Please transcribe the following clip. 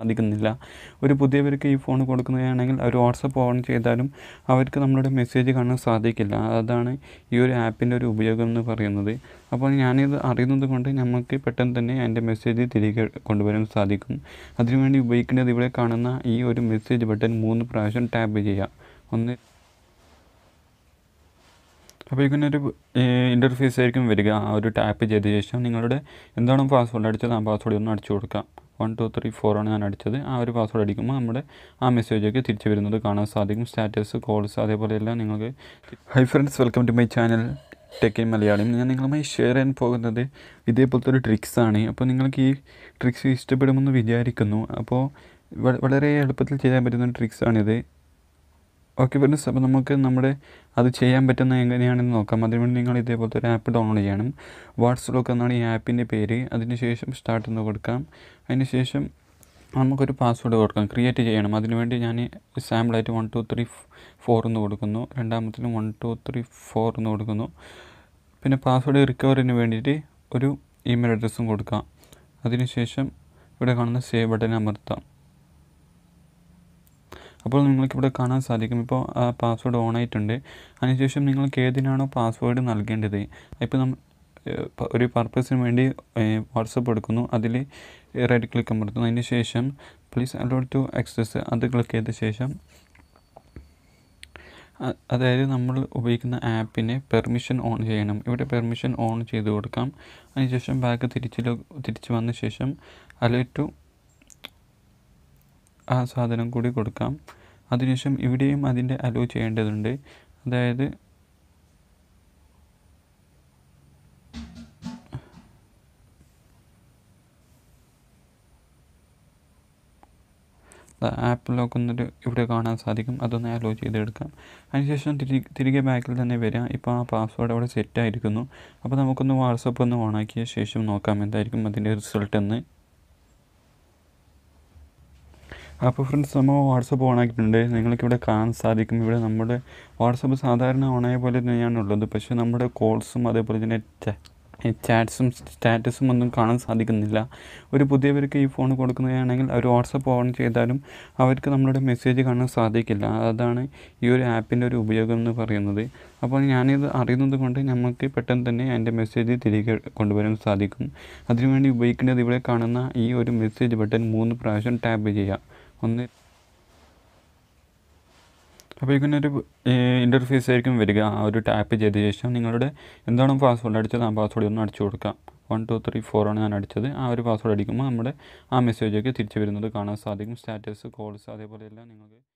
സാധിക്കുന്നില്ല ഒരു പുതിയവർക്ക് ഈ ഫോൺ കൊടുക്കുന്നതാണെങ്കിൽ അവർ വാട്സപ്പ് ഓൺ ചെയ്താലും അവർക്ക് നമ്മളുടെ മെസ്സേജ് കാണാൻ സാധിക്കില്ല അതാണ് ഈ ഒരു ആപ്പിൻ്റെ ഒരു ഉപയോഗം എന്ന് പറയുന്നത് അപ്പോൾ ഞാനിത് അറിയുന്നത് കൊണ്ട് നമുക്ക് പെട്ടെന്ന് തന്നെ എൻ്റെ മെസ്സേജ് തിരികെ കൊണ്ടുവരാൻ സാധിക്കും അതിനുവേണ്ടി ഉപയോഗിക്കേണ്ടത് ഇവിടെ കാണുന്ന ഈ ഒരു മെസ്സേജ് ബട്ടൺ മൂന്ന് പ്രാവശ്യം ടാപ്പ് ചെയ്യാം ഒന്ന് അപ്പോൾ ഇങ്ങനെ ഒരു ഇൻ്റർഫേസ് ആയിരിക്കും വരിക ആ ഒരു ടാപ്പ് ചെയ്ത ശേഷം നിങ്ങളുടെ എന്താണോ പാസ്വേഡ് അടിച്ചത് ആ പാസ്വേഡ് ഒന്ന് അടിച്ചു കൊടുക്കാം വൺ ടു ത്രീ ഫോറാണ് ഞാൻ അടിച്ചത് ആ ഒരു പാസ്വേഡ് അടിക്കുമ്പോൾ നമ്മുടെ ആ മെസ്സേജൊക്കെ തിരിച്ചു വരുന്നത് കാണാൻ സാധിക്കും സ്റ്റാറ്റസ് കോൾസ് അതേപോലെയെല്ലാം നിങ്ങൾക്ക് hi friends welcome to my channel in Malayalam ഞാൻ നിങ്ങളുമായി ഷെയർ ചെയ്യാൻ പോകുന്നത് ഇതേപോലത്തെ ഒരു ട്രിക്സാണ് അപ്പോൾ നിങ്ങൾക്ക് ഈ ട്രിക്സ് ഇഷ്ടപ്പെടുമെന്ന് വിചാരിക്കുന്നു അപ്പോൾ വളരെ എളുപ്പത്തിൽ ചെയ്യാൻ പറ്റുന്ന ട്രിക്സാണിത് ഓക്കെ ഫ്രണ്ട്സ് അപ്പോൾ നമുക്ക് നമ്മുടെ അത് ചെയ്യാൻ പറ്റുന്ന എങ്ങനെയാണെന്ന് നോക്കാം അതിനുവേണ്ടി നിങ്ങൾ ഇതേപോലത്തെ ഒരു ആപ്പ് ഡൗൺലോഡ് ചെയ്യണം വാട്സ് എന്നാണ് ഈ ആപ്പിൻ്റെ പേര് അതിനുശേഷം സ്റ്റാർട്ട് എന്ന് കൊടുക്കാം അതിനുശേഷം നമുക്കൊരു പാസ്വേഡ് കൊടുക്കാം ക്രിയേറ്റ് ചെയ്യണം അതിനുവേണ്ടി ഞാൻ സാമ്പിളായിട്ട് വൺ ടു ത്രീ ഫോർ എന്ന് കൊടുക്കുന്നു രണ്ടാമത്തേലും വൺ ടു ത്രീ ഫോർ എന്ന് കൊടുക്കുന്നു പിന്നെ പാസ്വേഡ് റിക്കവറിന് വേണ്ടിയിട്ട് ഒരു ഇമെയിൽ അഡ്രസ്സും കൊടുക്കാം അതിനുശേഷം ഇവിടെ കാണുന്ന സേവ് ബട്ടൺ അമർത്താം അപ്പോൾ നിങ്ങൾക്കിവിടെ കാണാൻ സാധിക്കും ഇപ്പോൾ പാസ്വേഡ് ഓൺ ആയിട്ടുണ്ട് അതിനുശേഷം നിങ്ങൾക്ക് ഏതിനാണോ പാസ്വേഡ് നൽകേണ്ടത് ഇപ്പോൾ നമ്മൾ ഒരു പർപ്പസിന് വേണ്ടി വാട്സപ്പ് എടുക്കുന്നു അതിൽ റൈറ്റ് ക്ലിക്ക് അമർത്തുന്നു അതിന് ശേഷം പ്ലീസ് അലോട്ട് ടു ആക്സസ് അത് ക്ലിക്ക് ചെയ്ത ശേഷം അതായത് നമ്മൾ ഉപയോഗിക്കുന്ന ആപ്പിനെ പെർമിഷൻ ഓൺ ചെയ്യണം ഇവിടെ പെർമിഷൻ ഓൺ ചെയ്ത് കൊടുക്കാം അതിനുശേഷം ബാക്ക് തിരിച്ച് തിരിച്ച് വന്ന ശേഷം അലേർട്ട് ടു ആ സാധനം കൂടി കൊടുക്കാം അതിനുശേഷം ഇവിടെയും അതിൻ്റെ അലോ ചെയ്യേണ്ടതുണ്ട് അതായത് ആപ്പ് ലോക്ക് ഇവിടെ കാണാൻ സാധിക്കും അതൊന്ന് അലോ ചെയ്തെടുക്കാം അതിനുശേഷം തിരി തിരികെ ബാക്കിൽ തന്നെ വരാം ഇപ്പോൾ ആ പാസ്വേഡ് അവിടെ സെറ്റായിരിക്കുന്നു അപ്പോൾ നമുക്കൊന്ന് വാട്സപ്പ് ഒന്ന് ഓണാക്കിയ ശേഷം നോക്കാം എന്തായിരിക്കും അതിൻ്റെ റിസൾട്ട് എന്ന് അപ്പോൾ ഫ്രണ്ട്സ് നമ്മൾ വാട്സപ്പ് ഓൺ ആക്കിയിട്ടുണ്ട് നിങ്ങൾക്ക് ഇവിടെ കാണാൻ സാധിക്കും ഇവിടെ നമ്മുടെ വാട്സപ്പ് സാധാരണ ഓണായ പോലെ തന്നെയാണ് ഉള്ളത് പക്ഷേ നമ്മുടെ കോൾസും അതേപോലെ തന്നെ ചാറ്റ്സും സ്റ്റാറ്റസും ഒന്നും കാണാൻ സാധിക്കുന്നില്ല ഒരു പുതിയവർക്ക് ഈ ഫോൺ കൊടുക്കുന്നതാണെങ്കിൽ അവർ വാട്സപ്പ് ഓൺ ചെയ്താലും അവർക്ക് നമ്മളുടെ മെസ്സേജ് കാണാൻ സാധിക്കില്ല അതാണ് ഈ ഒരു ആപ്പിൻ്റെ ഒരു ഉപയോഗം എന്ന് പറയുന്നത് അപ്പോൾ ഞാനിത് അറിയുന്നത് കൊണ്ട് നമുക്ക് പെട്ടെന്ന് തന്നെ എൻ്റെ മെസ്സേജ് തിരികെ കൊണ്ടുവരാൻ സാധിക്കും അതിനുവേണ്ടി ഉപയോഗിക്കേണ്ടത് ഇവിടെ കാണുന്ന ഈ ഒരു മെസ്സേജ് ബട്ടൺ മൂന്ന് പ്രാവശ്യം ടാപ്പ് ചെയ്യാം ഒന്ന് അപ്പോൾ ഇങ്ങനെ ഒരു ഇൻ്റർഫേസ് ആയിരിക്കും വരിക ആ ഒരു ടാപ്പ് ചെയ്ത ശേഷം നിങ്ങളുടെ എന്താണോ പാസ്വേഡ് അടിച്ചത് ആ പാസ്വേഡ് ഒന്ന് അടിച്ചു കൊടുക്കാം വൺ ടു ത്രീ ഫോർ ആണ് ഞാൻ അടിച്ചത് ആ ഒരു പാസ്വേഡ് അടിക്കുമ്പോൾ നമ്മുടെ ആ മെസ്സേജൊക്കെ തിരിച്ചു വരുന്നത് കാണാൻ സാധിക്കും സ്റ്റാറ്റസ് കോൾസ് അതേപോലെയെല്ലാം നിങ്ങൾക്ക്